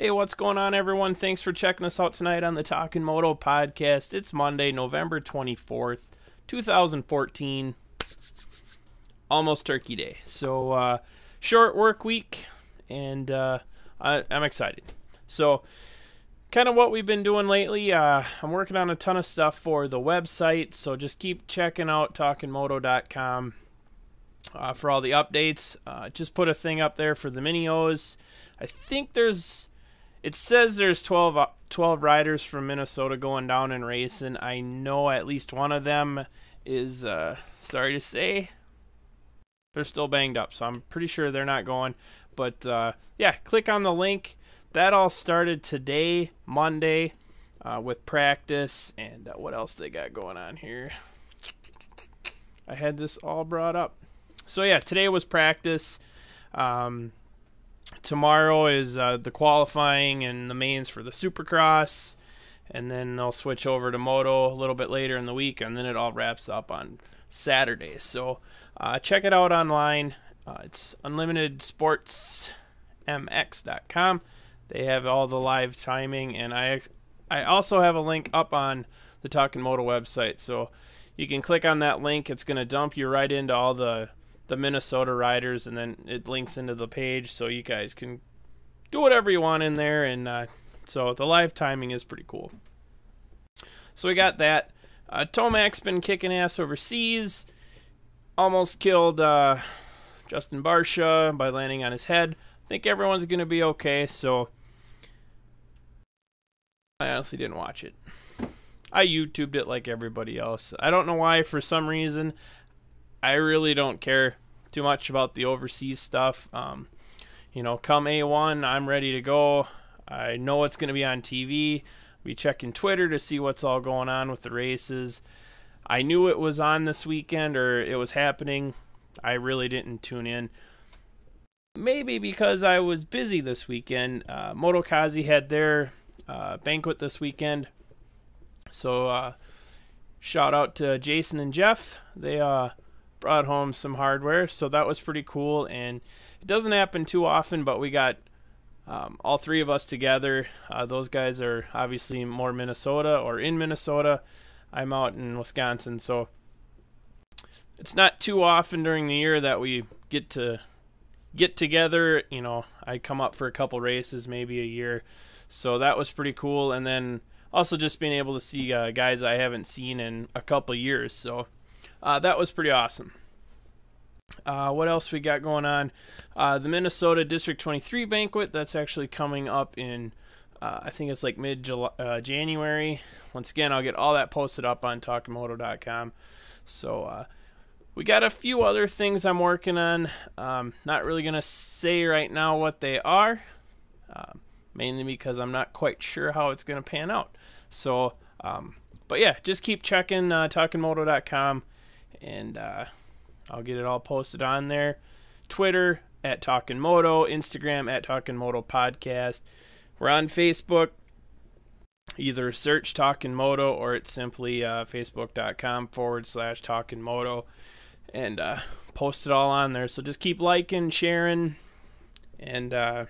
Hey, what's going on, everyone? Thanks for checking us out tonight on the Talking Moto podcast. It's Monday, November 24th, 2014. Almost Turkey Day. So, uh, short work week, and uh, I, am excited. So, kind of what we've been doing lately, uh, I'm working on a ton of stuff for the website. So, just keep checking out talkingmoto.com. Uh, for all the updates, uh, just put a thing up there for the minios. I think there's it says there's 12, uh, 12 riders from Minnesota going down and racing. I know at least one of them is, uh, sorry to say, they're still banged up. So I'm pretty sure they're not going. But uh, yeah, click on the link. That all started today, Monday, uh, with practice. And uh, what else they got going on here? I had this all brought up. So yeah, today was practice. Um, tomorrow is uh, the qualifying and the mains for the Supercross, and then I'll switch over to moto a little bit later in the week, and then it all wraps up on Saturday. So uh, check it out online. Uh, it's unlimitedsportsmx.com. They have all the live timing, and I I also have a link up on the Talking Moto website, so you can click on that link. It's going to dump you right into all the the Minnesota Riders, and then it links into the page, so you guys can do whatever you want in there. And uh, so the live timing is pretty cool. So we got that. Uh, Tomac's been kicking ass overseas. Almost killed uh, Justin Barsha by landing on his head. I think everyone's going to be okay, so I honestly didn't watch it. I YouTubed it like everybody else. I don't know why, for some reason, I really don't care too much about the overseas stuff. Um, you know, come A1, I'm ready to go. I know what's going to be on TV. I'll be checking Twitter to see what's all going on with the races. I knew it was on this weekend or it was happening. I really didn't tune in. Maybe because I was busy this weekend. Uh, Motokazi had their uh, banquet this weekend. So, uh, shout out to Jason and Jeff. They uh, brought home some hardware, so that was pretty cool. And it doesn't happen too often, but we got um, all three of us together. Uh, those guys are obviously more Minnesota or in Minnesota. I'm out in Wisconsin, so it's not too often during the year that we get to get together. You know, I come up for a couple races, maybe a year, so that was pretty cool. And then also just being able to see uh, guys I haven't seen in a couple years, so uh, that was pretty awesome. Uh, what else we got going on? Uh, the Minnesota District 23 banquet that's actually coming up in, uh, I think it's like mid uh, January. Once again, I'll get all that posted up on talkmoto.com. So uh, we got a few other things I'm working on. Um, not really gonna say right now what they are, um, mainly because I'm not quite sure how it's gonna pan out. So, um, but yeah, just keep checking uh, talkingmoto.com and uh, I'll get it all posted on there. Twitter at Talking Moto, Instagram at Talking Moto Podcast. We're on Facebook. Either search Talking Moto or it's simply uh, facebook.com forward slash Talking Moto and uh, post it all on there. So just keep liking, sharing, and uh,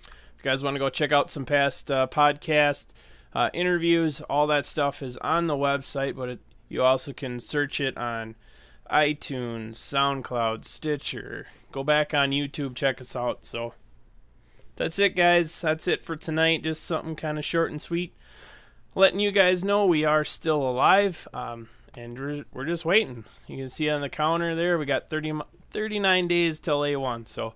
if you guys want to go check out some past uh, podcast uh, interviews, all that stuff is on the website, but it you also can search it on iTunes, SoundCloud, Stitcher. Go back on YouTube, check us out. So that's it, guys. That's it for tonight. Just something kind of short and sweet. Letting you guys know we are still alive. Um, and we're, we're just waiting. You can see on the counter there, we got 30, 39 days till A1. So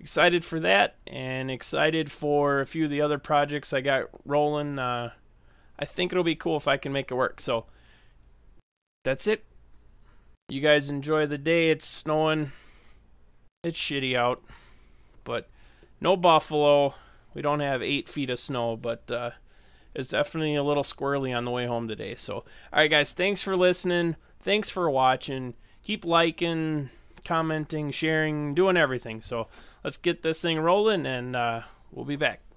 excited for that and excited for a few of the other projects I got rolling. Uh, I think it'll be cool if I can make it work. So, that's it. You guys enjoy the day. It's snowing. It's shitty out. But no buffalo. We don't have eight feet of snow, but uh, it's definitely a little squirrely on the way home today. So, all right, guys, thanks for listening. Thanks for watching. Keep liking, commenting, sharing, doing everything. So, let's get this thing rolling, and uh, we'll be back.